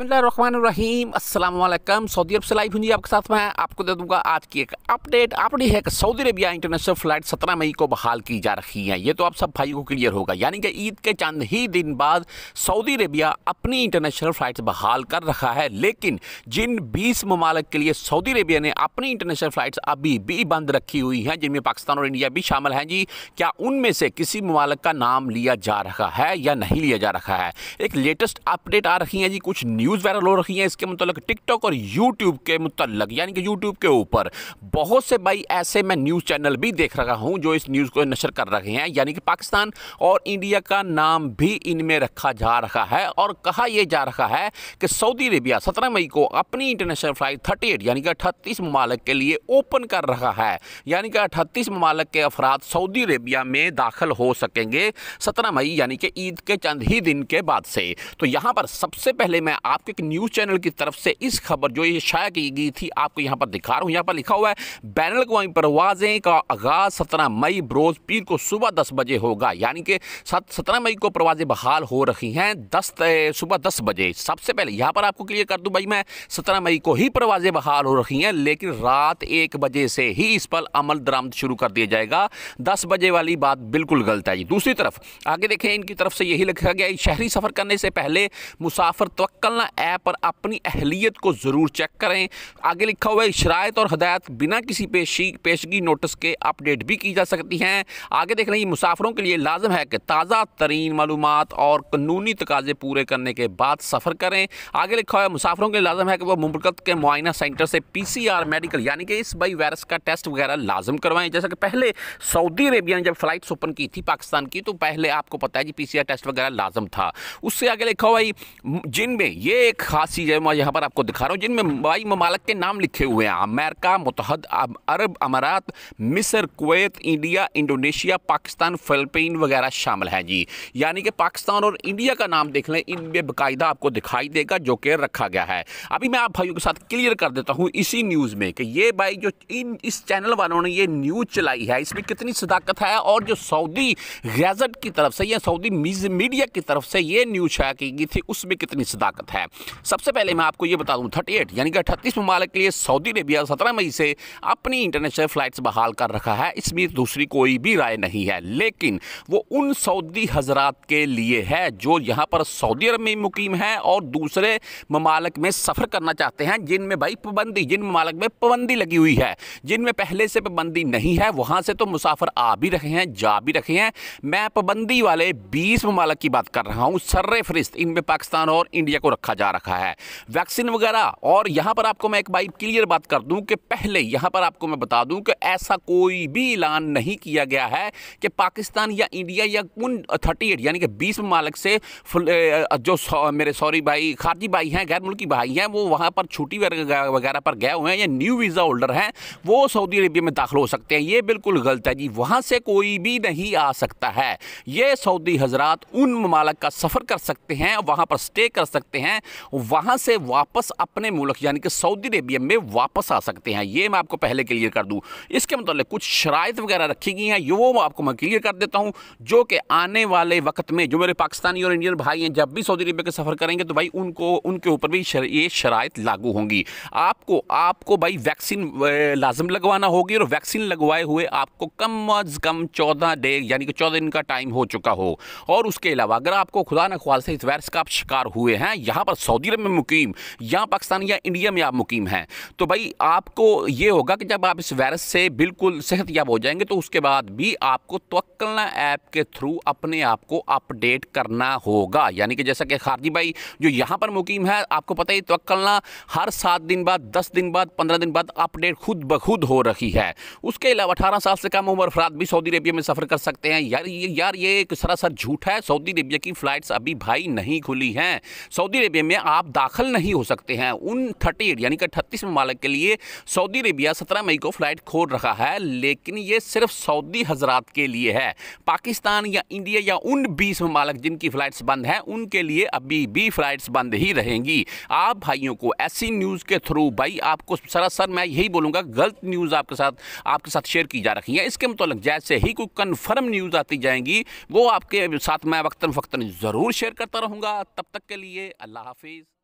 بسم اللہ الرحمن الرحیم السلام علیکم سعودی عرب سے لائف ہوں جی آپ کے ساتھ میں آپ کو دے دوں گا آج کی ایک ہے کہ سعودی عربیہ انٹرنیشنل فلائٹ سترہ مئی کو بحال کی جا رہی کو کلیئر ہوگا یعنی کہ عید کے چند ہی دن بعد سعودی عربیہ اپنی انٹرنیشنل فلائٹ بحال کر رکھا ہے لیکن جن بیس ممالک کے لیے سعودی عربیہ نے اپنی انٹرنیشنل فلائٹس ابھی بھی بند رکھی ہوئی ہیں جن میں پاکستان اور انڈیا بھی شامل ہیں جی کیا ان میں سے کسی ممالک کا نام لیا جا رہا ہے یا نہیں لیا جا رہا ہے ایک لیٹسٹ اپڈیٹ آ رہی ہیں جی کچھ نیوز ویوز وائرل ہو رہی ہیں اس کے متعلق ٹک ٹاک اور یوٹیوب کے متعلق یعنی کہ یوٹیوب کے اوپر بہت سے بھائی ایسے میں نیوز چینل بھی دیکھ رہا ہوں جو اس نیوز کو نشر کر رہے ہیں یعنی کہ پاکستان اور انڈیا کا نام بھی ان میں رکھا جا رہا ہے اور کہا یہ جا رہا ہے کہ سعودی عربیہ سترہ مئی کو اپنی انٹرنیشنل فلائٹ تھرٹی ایٹ یعنی کہ اٹھتیس ممالک کے لیے اوپن کر رہا ہے یعنی کہ اٹھتیس ممالک کے افراد سعودی عربیہ میں داخل ہو سکیں گے سترہ مئی یعنی کہ عید کے چند ہی دن کے بعد سے تو یہاں پر سب سے پہلے میں آپ کے ایک نیوز چینل کی طرف سے اس خبر جو یہ شائع کی گئی تھی آپ کو یہاں پر دکھا رہا ہوں یہاں پر لکھا ہوا ہے پروازیں کا آغاز سترہ مئی بروز پیر کو صبح دس بجے ہوگا یعنی کہ سترہ مئی کو پروازیں بحال ہو رہی ہیں صبح دس بجے سب سے پہلے یہاں پر آپ کو کلیئر کر دوں بھائی میں سترہ مئی کو ہی پروازیں بحال ہو رکھی ہیں لیکن رات ایک بجے سے ہی اس پر عمل درآمد شروع کر دیا جائے گا دس بجے والی بات بالکل غلط ہے دوسری طرف آگے دیکھیں ان کی طرف سے یہی لکھا گیا شہری سفر کرنے سے پہلے مسافر توقع مسلح ایپ پر اپنی اہلیت کو ضرور چیک کریں آگے لکھا ہوئے شرائط اور ہدایت بینہ کسی پیشگی نوٹس کے اپ ڈیٹ بھی کی جا سکتی ہیں آگے دیکھ رہی مسافروں کے لیے لازم ہے کہ تازہ ترین معلومات اور قانونی تقاضے پورے کرنے کے بعد سفر کریں آگے لکھا ہوئے مسافروں کے لیے لازم ہے کہ وہ ممبرکت کے معاینہ سینٹر سے پی سی آر میڈیکل یعنی کہ اس بائی ویرس کا ٹیسٹ وغیرہ لازم کروائیں جیسا کہ پہلے سعودی ریبیا نے جب فلائٹ سوپن کی تھی پاکستان کی تو پہلے آپ کو پتا ہے جی پی سی آر ٹیسٹ وغیرہ لازم تھا اس سے آگے لکھا ہوئے جن میں یہ یہ ایک خاصی میں یہاں پر آپ کو دکھا رہا ہوں جن میں بائی ممالک کے نام لکھے ہوئے ہیں امریکہ متحد عرب امارات مصر کویت انڈیا انڈونیشیا پاکستان فلپین وغیرہ شامل ہیں جی یعنی کہ پاکستان اور انڈیا کا نام دیکھ لیں ان میں باقاعدہ آپ کو دکھائی دے گا جو کہ رکھا گیا ہے ابھی میں آپ بھائیوں کے ساتھ کلیئر کر دیتا ہوں اسی نیوز میں کہ یہ بھائی جو اس چینل والوں نے یہ نیوز چلائی ہے اس میں کتنی صداقت ہے اور جو سعودی غزٹ کی طرف سے یا سعودی میڈیا کی طرف سے یہ نیوز شائع کی گئی تھی اس میں کتنی صداقت ہے ہے سب سے پہلے میں آپ کو یہ بتا دوں 38 یعنی کہ 38 ممالک کے لیے سعودی ریبیا 17 مئی سے اپنی انٹرنیشنل فلائٹس بحال کر رکھا ہے اس میں دوسری کوئی بھی رائے نہیں ہے لیکن وہ ان سعودی حضرات کے لیے ہے جو یہاں پر سعودی عرب میں مقیم ہیں اور دوسرے ممالک میں سفر کرنا چاہتے ہیں جن میں بھائی پابندی جن ممالک میں پابندی لگی ہوئی ہے جن میں پہلے سے پابندی نہیں ہے وہاں سے تو مسافر آ بھی رہے ہیں جا بھی رہے ہیں میں پابندی والے بیس ممالک کی بات کر رہا ہوں سر فرست ان میں پاکستان اور انڈیا کو رکھا رکھا جا رکھا ہے ویکسین وغیرہ اور یہاں پر آپ کو میں ایک بات کر دوں کہ پہلے یہاں پر آپ کو میں بتا دوں کہ ایسا کوئی بھی اعلان نہیں کیا گیا ہے کہ پاکستان یا انڈیا یا ان تھرٹی ایٹ یعنی کہ بیس ممالک سے جو میرے سوری خارجی ہیں غیر ملکی بھائی ہیں وہ وہاں پر چھوٹی وغیرہ پر گئے ہوئے ہیں یا نیو ویزا ہولڈر ہیں وہ سعودی عربیہ میں داخل ہو سکتے ہیں یہ بالکل غلط ہے جی وہاں سے کوئی بھی نہیں آ سکتا ہے یہ سعودی حضرات ان ممالک کا سفر کر سکتے ہیں وہاں پر سٹے کر سکتے ہیں ہیں وہاں سے واپس اپنے ملک یعنی کہ سعودی ریبیم میں واپس آ سکتے ہیں یہ میں آپ کو پہلے کلیر کر دوں اس کے مطلب کچھ شرائط وغیرہ رکھی گئی ہیں یہ وہ آپ کو میں کلیر کر دیتا ہوں جو کہ آنے والے وقت میں جو میرے پاکستانی اور انڈین بھائی ہیں جب بھی سعودی ریبیم کے سفر کریں گے تو بھائی ان کو ان کے اوپر بھی یہ شرائط لاگو ہوں گی آپ کو آپ کو بھائی ویکسین لازم لگوانا ہوگی اور ویکسین لگوائے ہوئے آپ کو کم از کم چودہ ڈے یعنی کہ چودہ دن کا ٹائم ہو چکا ہو اور اس کے علاوہ اگر آپ کو خدا نخواستہ اس ویرس کا آپ شکار ہوئے ہیں یہاں پر سعودی عرب میں مقیم یا پاکستان یا انڈیا میں آپ مقیم ہیں تو بھائی آپ کو یہ ہوگا کہ جب آپ اس وائرس سے بالکل صحت یاب ہو جائیں گے تو اس کے بعد بھی آپ کو توکلنا ایپ کے تھرو اپنے آپ کو اپ ڈیٹ کرنا ہوگا یعنی کہ جیسا کہ خارجی بھائی جو یہاں پر مقیم ہے آپ کو پتہ ہی توکلنا ہر سات دن بعد دس دن بعد پندرہ دن بعد اپ ڈیٹ خود بخود ہو رہی ہے اس کے علاوہ اٹھارہ سال سے کم عمر افراد بھی سعودی عربیہ میں سفر کر سکتے ہیں یار یہ یار یہ سراسر جھوٹ ہے سعودی عربیہ کی فلائٹس ابھی بھائی نہیں کھلی ہیں سعودی عربیہ عربیہ میں آپ داخل نہیں ہو سکتے ہیں ان تھٹیر یعنی کہ تھٹیس ممالک کے لیے سعودی عربیہ سترہ مئی کو فلائٹ کھوڑ رہا ہے لیکن یہ صرف سعودی حضرات کے لیے ہے پاکستان یا انڈیا یا ان بیس ممالک جن کی فلائٹس بند ہیں ان کے لیے ابھی بھی فلائٹس بند ہی رہیں گی آپ بھائیوں کو ایسی نیوز کے تھرو بھائی آپ کو سراسر میں یہی بولوں گا غلط نیوز آپ کے ساتھ آپ کے ساتھ شیئر کی جا رہی ہیں اس کے متعلق جیسے ہی کوئی کنفرم نیوز آتی جائیں گی وہ آپ کے ساتھ میں وقتاً فقتاً ضرور شیئر کرتا رہوں گا تب تک کے لیے اللہ اللہ حافظ